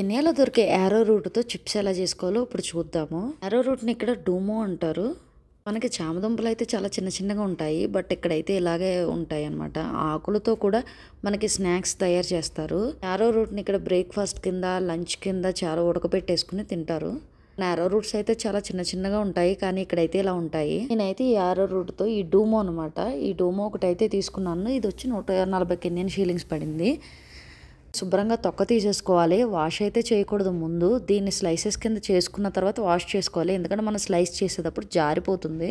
కెన్యాలో దొరికే arrow రూట్తో chips ఎలా చేసుకోవాలో ఇప్పుడు చూద్దాము యారో రూట్ని ఇక్కడ డూమో అంటారు మనకి చామదుంపలు అయితే చాలా చిన్న చిన్నగా ఉంటాయి బట్ ఇక్కడైతే ఇలాగే ఉంటాయి అనమాట ఆకులతో కూడా మనకి స్నాక్స్ తయారు చేస్తారు యారో రూట్ని ఇక్కడ బ్రేక్ఫాస్ట్ కింద లంచ్ కింద చాలా ఉడకబెట్టేసుకుని తింటారు యారో రూట్స్ అయితే చాలా చిన్న చిన్నగా ఉంటాయి కానీ ఇక్కడైతే ఇలా ఉంటాయి నేనైతే ఈ యారో రూట్తో ఈ డూమో అనమాట ఈ డూమో ఒకటి అయితే తీసుకున్నాను ఇది వచ్చి నూట నలభై కెన్యన్ షీలింగ్స్ పడింది శుభ్రంగా తొక్క తీసేసుకోవాలి వాష్ అయితే చేయకూడదు ముందు దీన్ని స్లైసెస్ కింద చేసుకున్న తర్వాత వాష్ చేసుకోవాలి ఎందుకంటే మనం స్లైస్ చేసేటప్పుడు జారిపోతుంది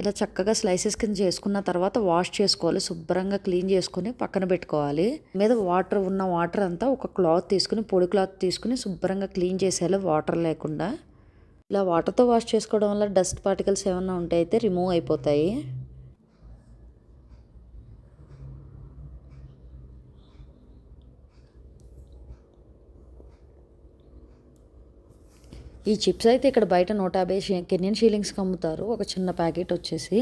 ఇలా చక్కగా స్లైసెస్ కింద చేసుకున్న తర్వాత వాష్ చేసుకోవాలి శుభ్రంగా క్లీన్ చేసుకుని పక్కన పెట్టుకోవాలి మీద వాటర్ ఉన్న వాటర్ అంతా ఒక క్లాత్ తీసుకుని పొడి క్లాత్ తీసుకుని శుభ్రంగా క్లీన్ చేసేయాలి వాటర్ లేకుండా ఇలా వాటర్తో వాష్ చేసుకోవడం వల్ల డస్ట్ పార్టికల్స్ ఏమైనా ఉంటే అయితే రిమూవ్ అయిపోతాయి ఈ చిప్స్ అయితే ఇక్కడ బయట నూట యాభై కెన్యన్ షీలింగ్స్కి అమ్ముతారు ఒక చిన్న ప్యాకెట్ వచ్చేసి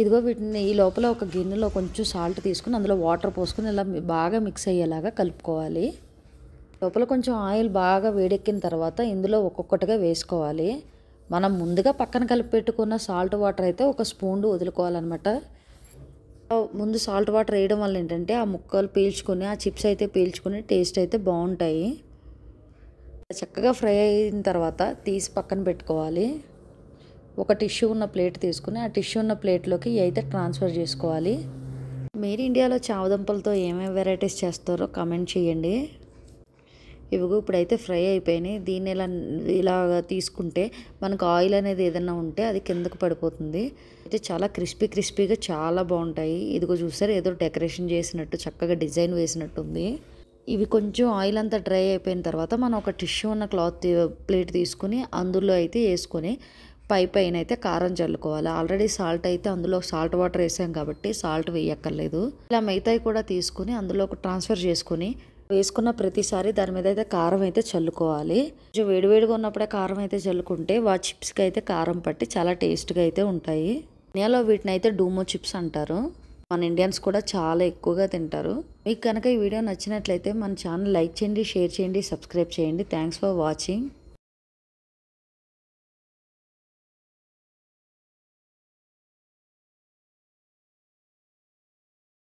ఇదిగో వీటిని ఈ లోపల ఒక గిన్నెలో కొంచెం సాల్ట్ తీసుకుని అందులో వాటర్ పోసుకుని ఇలా బాగా మిక్స్ అయ్యేలాగా కలుపుకోవాలి లోపల కొంచెం ఆయిల్ బాగా వేడెక్కిన తర్వాత ఇందులో ఒక్కొక్కటిగా వేసుకోవాలి మనం ముందుగా పక్కన కలిపి పెట్టుకున్న సాల్ట్ వాటర్ అయితే ఒక స్పూన్ వదులుకోవాలన్నమాట ముందు సాల్ట్ వాటర్ వేయడం వల్ల ఏంటంటే ఆ ముక్కలు పీల్చుకుని ఆ చిప్స్ అయితే పీల్చుకుని టేస్ట్ అయితే బాగుంటాయి చక్కగా ఫ్రై అయిన తర్వాత తీసి పక్కన పెట్టుకోవాలి ఒక టిష్యూ ఉన్న ప్లేట్ తీసుకుని ఆ టిష్యూ ఉన్న ప్లేట్లోకి అయితే ట్రాన్స్ఫర్ చేసుకోవాలి మీరు ఇండియాలో చావదంపలతో ఏమేమి వెరైటీస్ చేస్తారో కామెంట్ చేయండి ఇవిగో ఇప్పుడైతే ఫ్రై అయిపోయినాయి దీన్ని ఇలా ఇలా తీసుకుంటే మనకు ఆయిల్ అనేది ఏదైనా ఉంటే అది కిందకు పడిపోతుంది అయితే చాలా క్రిస్పీ క్రిస్పీగా చాలా బాగుంటాయి ఇదిగో చూసారు ఏదో డెకరేషన్ చేసినట్టు చక్కగా డిజైన్ వేసినట్టుంది ఇవి కొంచెం ఆయిల్ అంతా డ్రై అయిపోయిన తర్వాత మనం ఒక టిష్యూ ఉన్న క్లాత్ ప్లేట్ తీసుకుని అందులో అయితే వేసుకొని పై పైన అయితే కారం చల్లుకోవాలి ఆల్రెడీ సాల్ట్ అయితే అందులో సాల్ట్ వాటర్ వేసాం కాబట్టి సాల్ట్ వేయక్కర్లేదు ఇలా మిగతాయి కూడా తీసుకుని అందులో ఒక ట్రాన్స్ఫర్ చేసుకుని వేసుకున్న ప్రతిసారి దాని మీద అయితే కారం అయితే చల్లుకోవాలి కొంచెం వేడివేడిగా ఉన్నప్పుడే కారం అయితే చల్లుకుంటే వా చిప్స్కి అయితే కారం పట్టి చాలా టేస్ట్గా అయితే ఉంటాయి నేలో వీటిని అయితే డూమో చిప్స్ అంటారు మన ఇండియన్స్ కూడా చాలా ఎక్కువగా తింటారు మీకు కనుక ఈ వీడియో నచ్చినట్లయితే మన ఛానల్ లైక్ చేయండి షేర్ చేయండి సబ్స్క్రైబ్ చేయండి థ్యాంక్స్ ఫర్ వాచింగ్